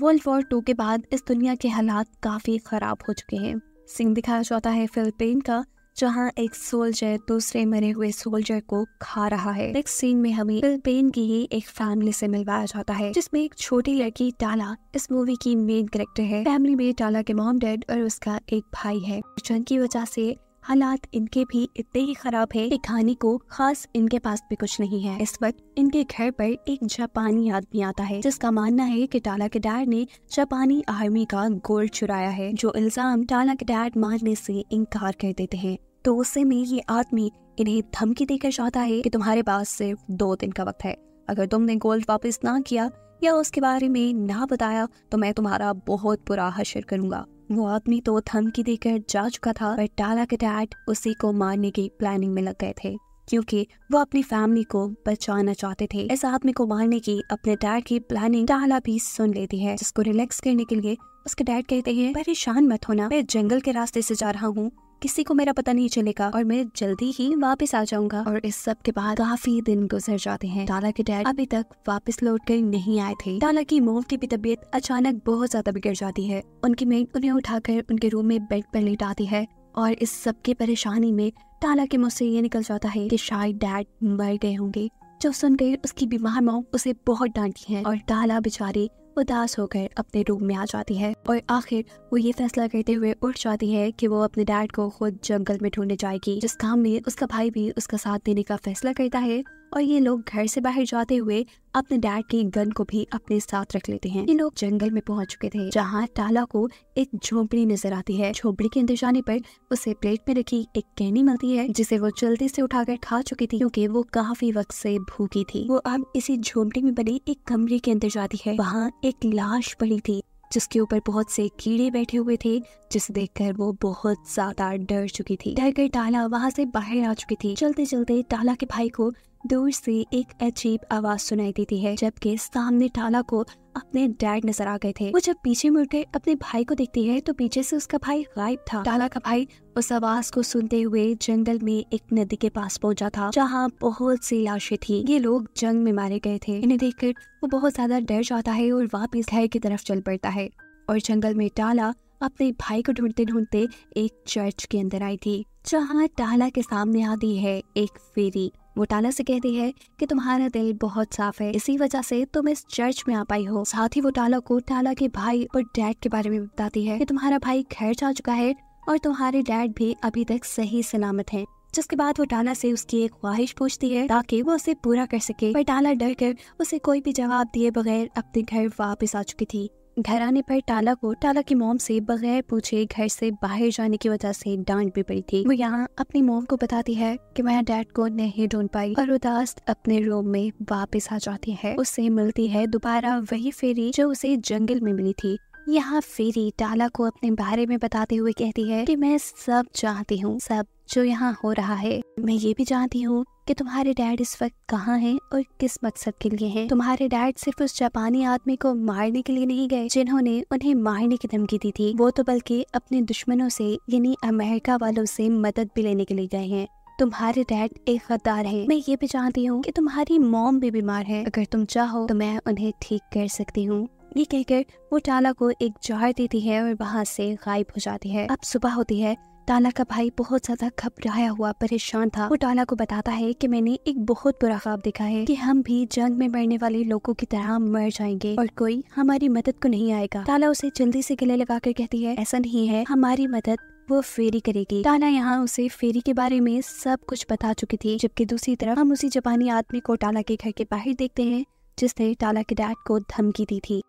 World war to के बाद इस दुनिया के हालात काफ़ी ख़राब हो चुके हैं सिंह दिखाया जाता है फिलिपीन का जहाँ एक सोल्जर दूसरे मरे हुए सोल्जर को खा रहा है नेक्स्ट सीन में हमें फिलिपेन की ही एक फैमिली से मिलवाया जाता है जिसमें एक छोटी लड़की टाला इस मूवी की मेन कैरेक्टर है फैमिली में टाला के मॉम डैड और उसका एक भाई है की वजह से हालात इनके भी इतने ही खराब है की खाने को खास इनके पास भी कुछ नहीं है इस वक्त इनके घर पर एक जापानी आदमी आता है जिसका मानना है कि टाला के डैड ने जापानी आर्मी का गोल्ड चुराया है जो इल्जाम टाला के डैड मारने से इनकार कर देते हैं तो उससे में ये आदमी इन्हें धमकी देकर चाहता है कि तुम्हारे पास सिर्फ दो दिन का वक्त है अगर तुमने गोल्ड वापस ना किया या उसके बारे में ना बताया तो मैं तुम्हारा बहुत बुरा हशर करूंगा वो आदमी तो धमकी देकर जा चुका था पर टाला के डैड उसी को मारने की प्लानिंग में लग गए थे क्योंकि वो अपनी फैमिली को बचाना चाहते थे इस आदमी को मारने की अपने डैड की प्लानिंग टाला भी सुन लेती है जिसको रिलैक्स करने के लिए उसके डैड कहते हैं परेशान मत होना मैं जंगल के रास्ते से जा रहा हूँ किसी को मेरा पता नहीं चलेगा और मैं जल्दी ही वापस आ जाऊंगा और इस सब के बाद काफी दिन गुजर जाते हैं टाला के डैड अभी तक वापस लौट कर नहीं आए थे टाला की मोम की भी तबीयत अचानक बहुत ज्यादा बिगड़ जाती है उनकी मेट उन्हें उठाकर उनके रूम में बेड पर लेटाती है और इस सब की परेशानी में टाला के मुंह से ये निकल जाता है कि शायद डैड मर गए होंगे जो सुन सुनकर उसकी बीमार मोम उसे बहुत डांटी है और टाला बेचारी उदास होकर अपने रूम में आ जाती है और आखिर वो ये फैसला करते हुए उठ जाती है कि वो अपने डैड को खुद जंगल में ढूंढने जाएगी जिस काम में उसका भाई भी उसका साथ देने का फैसला करता है और ये लोग घर से बाहर जाते हुए अपने डैड की गन को भी अपने साथ रख लेते हैं ये लोग जंगल में पहुंच चुके थे जहाँ टाला को एक झोपड़ी नजर आती है झोपड़ी के अंदर जाने पर उसे प्लेट में रखी एक कैनी मिलती है जिसे वो जल्दी से उठाकर खा चुकी थी क्योंकि वो काफी वक्त से भूखी थी वो अब इसी झोपड़ी में बनी एक कमरे के अंदर जाती है वहाँ एक लाश पड़ी थी जिसके ऊपर बहुत से कीड़े बैठे हुए थे जिसे देखकर वो बहुत ज्यादा डर चुकी थी डर कर टाला वहाँ से बाहर आ चुकी थी चलते चलते टाला के भाई को दूर से एक अजीब आवाज सुनाई देती है जबकि सामने टाला को अपने डैड नजर आ गए थे वो जब पीछे मुड़कर अपने भाई को देखती है तो पीछे से उसका भाई गायब था टाला का भाई उस आवाज को सुनते हुए जंगल में एक नदी के पास पहुंचा था जहाँ बहुत सी लाशें थी ये लोग जंग में मारे गए थे इन्हें देखकर वो बहुत ज्यादा डर जाता है और वापिस घर की तरफ चल पड़ता है और जंगल में टाला अपने भाई को ढूंढते ढूंढते एक चर्च के अंदर आई थी जहाँ टाला के सामने आती है एक फेरी वो टाना से कहती है कि तुम्हारा दिल बहुत साफ है इसी वजह से तुम इस चर्च में आ पाई हो साथ ही वो टाला को टाला के भाई और डैड के बारे में बताती है कि तुम्हारा भाई घर जा चुका है और तुम्हारे डैड भी अभी तक सही सलामत हैं जिसके बाद वो टाला से उसकी एक ख्वाहिश पूछती है ताकि वो उसे पूरा कर सके पर टाला डर कर उसे कोई भी जवाब दिए बगैर अपने घर वापस आ चुकी थी घर आने पर टाला को टाला की मोम से बगैर पूछे घर से बाहर जाने की वजह से डांट भी पड़ी थी वो यहाँ अपनी मोम को बताती है कि मैं डैड को नहीं ढूंढ पाई और उदास अपने रूम में वापस आ जाती है उससे मिलती है दोबारा वही फेरी जो उसे जंगल में मिली थी यहाँ फेरी डाला को अपने बारे में बताते हुए कहती है कि मैं सब चाहती हूँ सब जो यहाँ हो रहा है मैं ये भी जानती हूँ कि तुम्हारे डैड इस वक्त कहाँ हैं और किस मकसद के लिए हैं तुम्हारे डैड सिर्फ उस जापानी आदमी को मारने के लिए नहीं गए जिन्होंने उन्हें मारने की धमकी दी थी वो तो बल्कि अपने दुश्मनों से यानी अमेरिका वालों से मदद भी लेने के लिए गए हैं तुम्हारे डैड एक गद्दार है मैं ये भी चाहती हूँ कि तुम्हारी मॉम भी बीमार है अगर तुम चाहो तो मैं उन्हें ठीक कर सकती हूँ ये कहकर वो टाला को एक जहर देती है और वहाँ से गायब हो जाती है अब सुबह होती है टाला का भाई बहुत ज्यादा घबराया हुआ परेशान था वो टाला को बताता है कि मैंने एक बहुत बुरा ख्वाब देखा है कि हम भी जंग में मरने वाले लोगों की तरह मर जाएंगे और कोई हमारी मदद को नहीं आएगा टाला उसे जल्दी से गले लगा कर कहती है ऐसा नहीं है हमारी मदद वो फेरी करेगी टाला यहाँ उसे फेरी के बारे में सब कुछ बता चुकी थी जबकि दूसरी तरफ हम उसी जापानी आदमी को टाला के घर के बाहर देखते हैं जिसने टाला के डैड को धमकी दी थी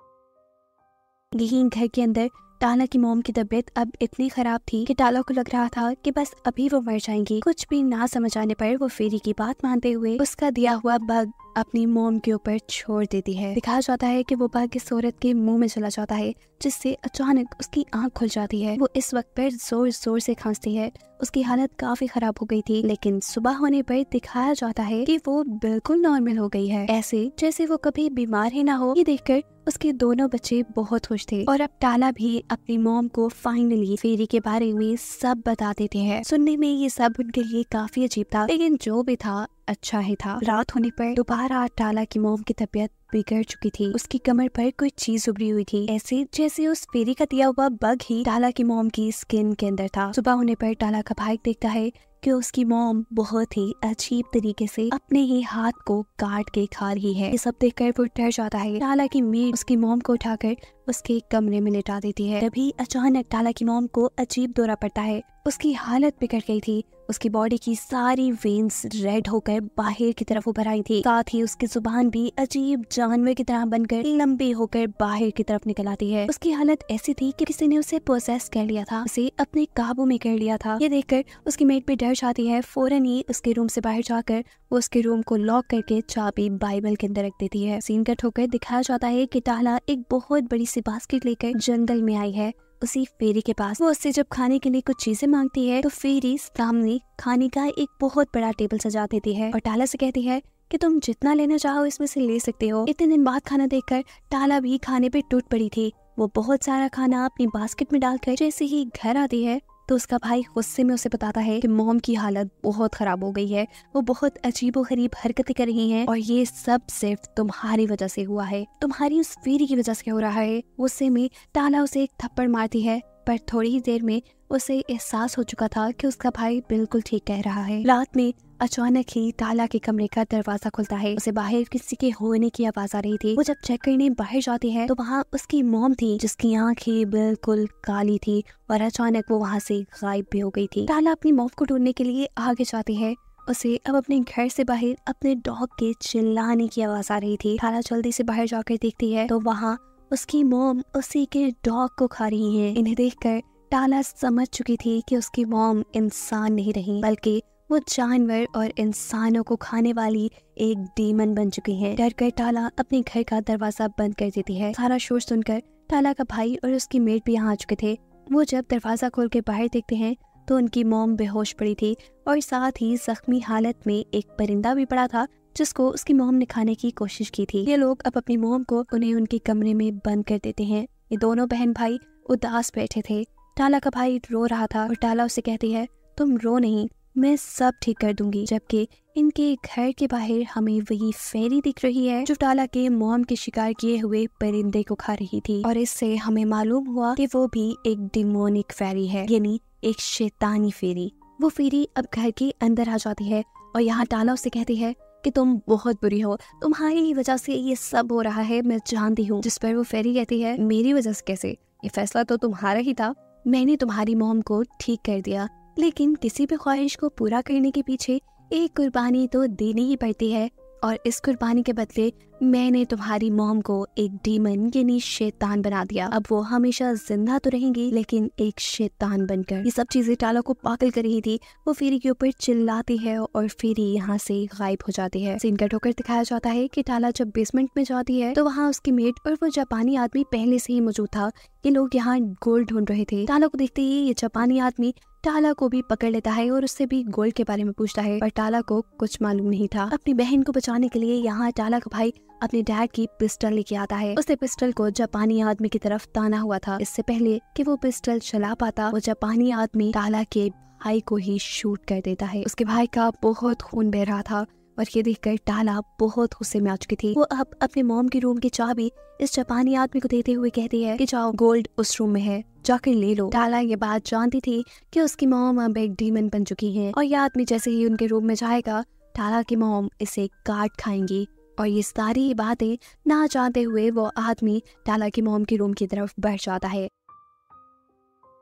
यही घर के अंदर टाला की मोम की तबीयत अब इतनी खराब थी कि टाला को लग रहा था कि बस अभी वो मर जाएंगी कुछ भी ना समझ आने पर वो फेरी की बात मानते हुए उसका दिया हुआ बग अपनी मोम के ऊपर छोड़ देती है दिखाया जाता है कि वो बग इस औरत के मुंह में चला जाता है जिससे अचानक उसकी आंख खुल जाती है वो इस वक्त पर जोर जोर से खांसती है उसकी हालत काफी खराब हो गई थी लेकिन सुबह होने पर दिखाया जाता है कि वो बिल्कुल नॉर्मल हो गई है ऐसे जैसे वो कभी बीमार ही ना हो ये देखकर उसके दोनों बच्चे बहुत खुश थे और अब टाला भी अपनी मोम को फाइनली फेरी के बारे में सब बता देते हैं सुनने में ये सब उनके लिए काफी अजीब था लेकिन जो भी था अच्छा ही था रात होने पर दोबारा टाला की मोम की तबीयत बिगड़ चुकी थी उसकी कमर पर कोई चीज उभरी हुई थी ऐसे जैसे उस फेरी का दिया हुआ बग ही टाला की मोम की स्किन के अंदर था सुबह होने पर टाला का भाई देखता है कि उसकी मोम बहुत ही अजीब तरीके से अपने ही हाथ को काट के खा रही है ये सब देख कर वो डर जाता है टाला की मीट उसकी मोम को उठाकर उसके कमरे में लिटा देती है तभी अचानक टाला की मोम को अजीब दौरा पड़ता है उसकी हालत बिगड़ गई थी उसकी बॉडी की सारी वेन्स रेड होकर बाहर की तरफ उभर आई थी साथ ही उसकी जुबान भी अजीब जानवर की तरह बनकर लंबी होकर बाहर की तरफ निकल आती है उसकी हालत ऐसी थी कि किसी ने उसे प्रोसेस कर लिया था उसे अपने काबू में कर लिया था ये देखकर उसकी मेट पे डर जाती है फौरन ही उसके रूम से बाहर जाकर वो उसके रूम को लॉक करके चाबी बाइबल के अंदर रख देती है सीन कट होकर दिखाया जाता है की टाला एक बहुत बड़ी सी बास्केट लेकर जंगल में आई है उसी फेरी के पास वो उससे जब खाने के लिए कुछ चीजें मांगती है तो फेरी सामने खाने का एक बहुत बड़ा टेबल सजा देती है और टाला से कहती है कि तुम जितना लेना चाहो इसमें से ले सकते हो इतने दिन बाद खाना देखकर टाला भी खाने पे टूट पड़ी थी वो बहुत सारा खाना अपनी बास्केट में डालकर जैसे ही घर आती है तो उसका भाई गुस्से में उसे बताता है कि मोम की हालत बहुत ख़राब हो गई है वो बहुत अजीबो गरीब हरकतें कर रही है और ये सब सिर्फ तुम्हारी वजह से हुआ है तुम्हारी उस फेरी की वजह से हो रहा है गुस्से में टाला उसे एक थप्पड़ मारती है पर थोड़ी ही देर में उसे एहसास हो चुका था कि उसका भाई बिल्कुल ठीक कह रहा है रात में अचानक ही ताला के कमरे का दरवाजा खुलता है उसे बाहर किसी के होने की आवाज आ रही थी वो जब चेक करने बाहर जाती है तो वहाँ उसकी मोम थी जिसकी आंखें बिल्कुल काली थी और अचानक वो वहाँ से गायब भी हो गई थी ताला अपनी मोम को ढूंढने के लिए आगे जाती है उसे अब अपने घर से बाहर अपने डॉग के चिल्लाने की आवाज आ रही थी ताला जल्दी से बाहर जाकर देखती है तो वहाँ उसकी मोम उसी के डॉग को खा रही है इन्हें देखकर टाला समझ चुकी थी कि उसकी मोम इंसान नहीं रही बल्कि वो जानवर और इंसानों को खाने वाली एक डीमन बन चुकी है डर कर टाला अपने घर का दरवाजा बंद कर देती है सारा शोर सुनकर टाला का भाई और उसकी मेट भी यहाँ आ चुके थे वो जब दरवाजा खोल के बाहर देखते हैं तो उनकी मोम बेहोश पड़ी थी और साथ ही जख्मी हालत में एक परिंदा भी पड़ा था जिसको उसकी मोम ने खाने की कोशिश की थी ये लोग अब अपनी मोम को उन्हें उनके कमरे में बंद कर देते हैं ये दोनों बहन भाई उदास बैठे थे टाला का भाई रो रहा था और टाला उसे कहती है तुम रो नहीं मैं सब ठीक कर दूंगी जबकि इनके घर के बाहर हमें वही फेरी दिख रही है जो टाला के मोम के शिकार किए हुए परिंदे को खा रही थी और इससे हमें मालूम हुआ कि वो भी एक डिमोनिक फेरी है यानी एक शैतानी फेरी वो फेरी अब घर के अंदर आ जाती है और यहाँ टाला उसे कहती है कि तुम बहुत बुरी हो तुम्हारी ही वजह से ये सब हो रहा है मैं जानती हूँ जिस पर वो फेरी कहती है मेरी वजह से कैसे ये फैसला तो तुम्हारा ही था मैंने तुम्हारी मोम को ठीक कर दिया लेकिन किसी भी ख्वाहिश को पूरा करने के पीछे एक कुर्बानी तो देनी ही पड़ती है और इस कुर्बानी के बदले मैंने तुम्हारी मोम को एक डीमन यानी शैतान बना दिया अब वो हमेशा जिंदा तो रहेंगी लेकिन एक शैतान बनकर ये सब चीजें टाला को पागल कर रही थी वो फेरी के ऊपर चिल्लाती है और फेरी यहाँ से गायब हो जाती है सीन का ठोकर दिखाया जाता है कि टाला जब बेसमेंट में जाती है तो वहाँ उसकी मेट और वो जापानी आदमी पहले से ही मौजूद था ये लोग यहाँ गोल्ड ढूंढ रहे थे टाला को देखते ही ये जापानी आदमी टाला को भी पकड़ लेता है और उससे भी गोल्ड के बारे में पूछता है पर टाला को कुछ मालूम नहीं था अपनी बहन को बचाने के लिए यहाँ टाला का भाई अपने डैड की पिस्टल लेके आता है उसने पिस्टल को जापानी आदमी की तरफ ताना हुआ था इससे पहले कि वो पिस्टल चला पाता वो जापानी आदमी टाला के भाई को ही शूट कर देता है उसके भाई का बहुत खून बह रहा था और ये देखकर टाला बहुत गुस्से में आ चुकी थी वो अब अपने मोम के रूम की चाबी इस जापानी आदमी को देते हुए कहती है कि जाओ गोल्ड उस रूम में है जाकर ले लो टाला ये बात जानती थी कि उसकी मोम अब एक डीमन बन चुकी है और ये आदमी जैसे ही उनके रूम में जाएगा टाला की मोम इसे काट खाएंगी और ये सारी बातें ना जानते हुए वो आदमी टाला की मोम के रूम की तरफ बढ़ जाता है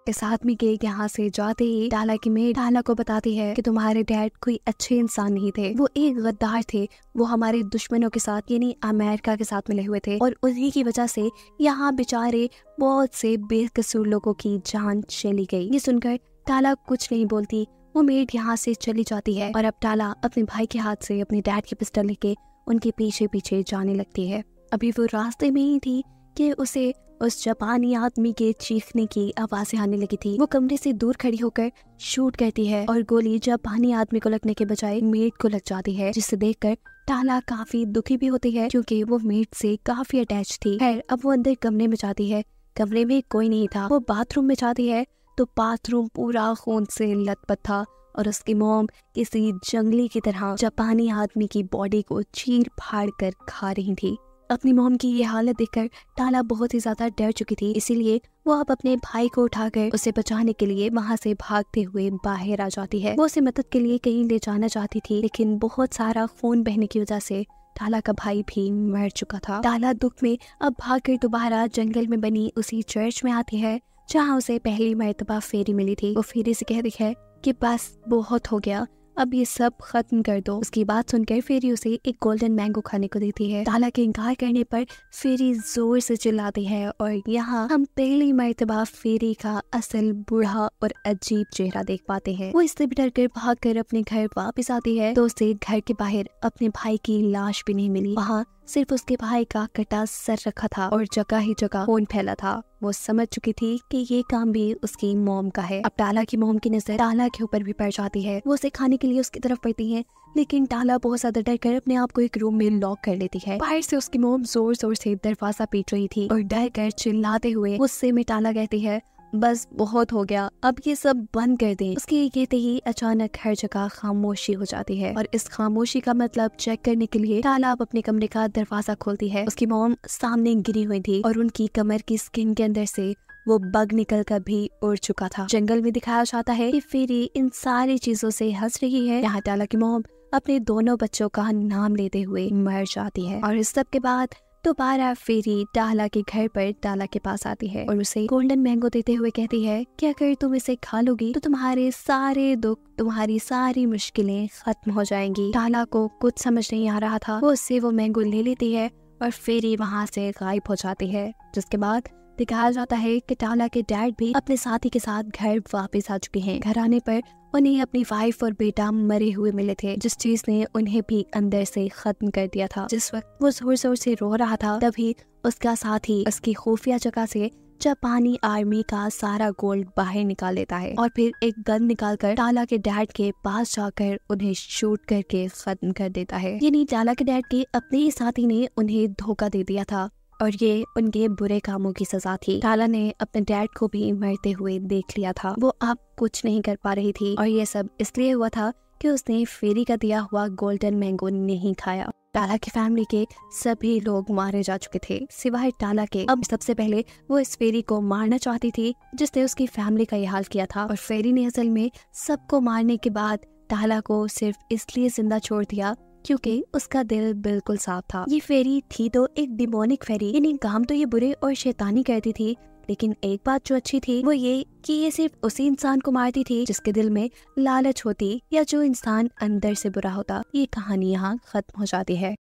इस आदमी के यहाँ से जाते ही डाला की मेड डाला को बताती है कि तुम्हारे डैड कोई अच्छे इंसान नहीं थे वो एक गद्दार थे वो हमारे दुश्मनों के साथ यानी अमेरिका के साथ मिले हुए थे और उन्हीं की वजह से यहाँ बेचारे बहुत से बेकसूर लोगों की जान चली गई ये सुनकर डाला कुछ नहीं बोलती वो मेड यहाँ से चली जाती है और अब डाला अपने भाई के हाथ से अपने डैड की पिस्टल लेके उनके पीछे पीछे जाने लगती है अभी वो रास्ते में ही थी कि उसे उस जापानी आदमी के चीखने की आवाजें आने लगी थी वो कमरे से दूर खड़ी होकर शूट करती है और गोली जापानी आदमी को लगने के बजाय मेड को लग जाती है जिसे देखकर टाला काफी दुखी भी होती है क्योंकि वो मेड से काफी अटैच थी खैर अब वो अंदर कमरे में जाती है कमरे में कोई नहीं था वो बाथरूम में जाती है तो बाथरूम पूरा खून से लथपथ था और उसकी मोम किसी जंगली की तरह जापानी आदमी की बॉडी को चीर फाड़ कर खा रही थी अपनी मोम की ये हालत देखकर टाला बहुत ही ज्यादा डर चुकी थी इसीलिए वो अब अपने भाई को उठाकर उसे बचाने के लिए वहाँ से भागते हुए बाहर आ जाती है वो उसे मदद के लिए कहीं ले जाना चाहती थी लेकिन बहुत सारा खून बहने की वजह से टाला का भाई भी मर चुका था टाला दुख में अब भाग कर दोबारा जंगल में बनी उसी चर्च में आती है जहाँ उसे पहली मरतबा फेरी मिली थी वो फेरी से कहती है कि बस बहुत हो गया अब ये सब खत्म कर दो उसकी बात सुनकर फेरी उसे एक गोल्डन मैंगो खाने को देती है ताला के इनकार करने पर फेरी जोर से चिल्लाती है और यहाँ हम पहली मरतबा फेरी का असल बूढ़ा और अजीब चेहरा देख पाते हैं वो इससे भी डर कर भाग कर अपने घर वापस आती है तो उसे घर के बाहर अपने भाई की लाश भी नहीं मिली वहाँ सिर्फ उसके भाई का कटा सर रखा था और जगह ही जगह खून फैला था वो समझ चुकी थी कि ये काम भी उसकी मोम का है अब टाला की मोम की नजर टाला के ऊपर भी पड़ जाती है वो उसे खाने के लिए उसकी तरफ पड़ती है लेकिन टाला बहुत ज्यादा डर कर अपने आप को एक रूम में लॉक कर लेती है बाहर से उसकी मोम जोर जोर से दरवाजा पीट रही थी और डर कर चिल्लाते हुए गुस्से में टाला कहती है बस बहुत हो गया अब ये सब बंद कर दें उसके ये कहते ही अचानक हर जगह खामोशी हो जाती है और इस खामोशी का मतलब चेक करने के लिए तालाब अपने कमरे का दरवाजा खोलती है उसकी मोम सामने गिरी हुई थी और उनकी कमर की स्किन के अंदर से वो बग निकल कर भी उड़ चुका था जंगल में दिखाया जाता है कि फेरी इन सारी चीजों से हंस रही है यहाँ टाला की मोम अपने दोनों बच्चों का नाम लेते हुए मर जाती है और इस सब के बाद दोबारा फेरी डाला के घर पर डाला के पास आती है और उसे गोल्डन मैंगो देते हुए कहती है कि अगर तुम इसे खा लोगी तो तुम्हारे सारे दुख तुम्हारी सारी मुश्किलें खत्म हो जाएंगी डाला को कुछ समझ नहीं आ रहा था वो उससे वो मैंगो ले लेती है और फेरी वहाँ से गायब हो जाती है जिसके बाद दिखाया जाता है कि टाला के डैड भी अपने साथी के साथ घर वापस आ चुके हैं घर आने पर उन्हें अपनी वाइफ और बेटा मरे हुए मिले थे जिस चीज ने उन्हें भी अंदर से खत्म कर दिया था जिस वक्त वो जोर जोर से रो रहा था तभी उसका साथी उसकी खुफिया जगह से जापानी आर्मी का सारा गोल्ड बाहर निकाल लेता है और फिर एक गन निकालकर टाला के डैड के पास जाकर उन्हें शूट करके खत्म कर देता है यानी टाला के डैड के अपने ही साथी ने उन्हें धोखा दे दिया था और ये उनके बुरे कामों की सजा थी काला ने अपने डैड को भी मरते हुए देख लिया था वो अब कुछ नहीं कर पा रही थी और ये सब इसलिए हुआ था कि उसने फेरी का दिया हुआ गोल्डन मैंगो नहीं खाया टाला की फैमिली के सभी लोग मारे जा चुके थे सिवाय टाला के अब सबसे पहले वो इस फेरी को मारना चाहती थी जिसने उसकी फैमिली का यह हाल किया था और फेरी ने असल में सबको मारने के बाद टाला को सिर्फ इसलिए जिंदा छोड़ दिया क्योंकि हम्म। उसका दिल बिल्कुल साफ था ये फेरी थी तो एक डिमोनिक फेरी यानी काम तो ये बुरे और शैतानी कहती थी लेकिन एक बात जो अच्छी थी वो ये कि ये सिर्फ उसी इंसान को मारती थी जिसके दिल में लालच होती या जो इंसान अंदर से बुरा होता ये कहानी यहाँ खत्म हो जाती है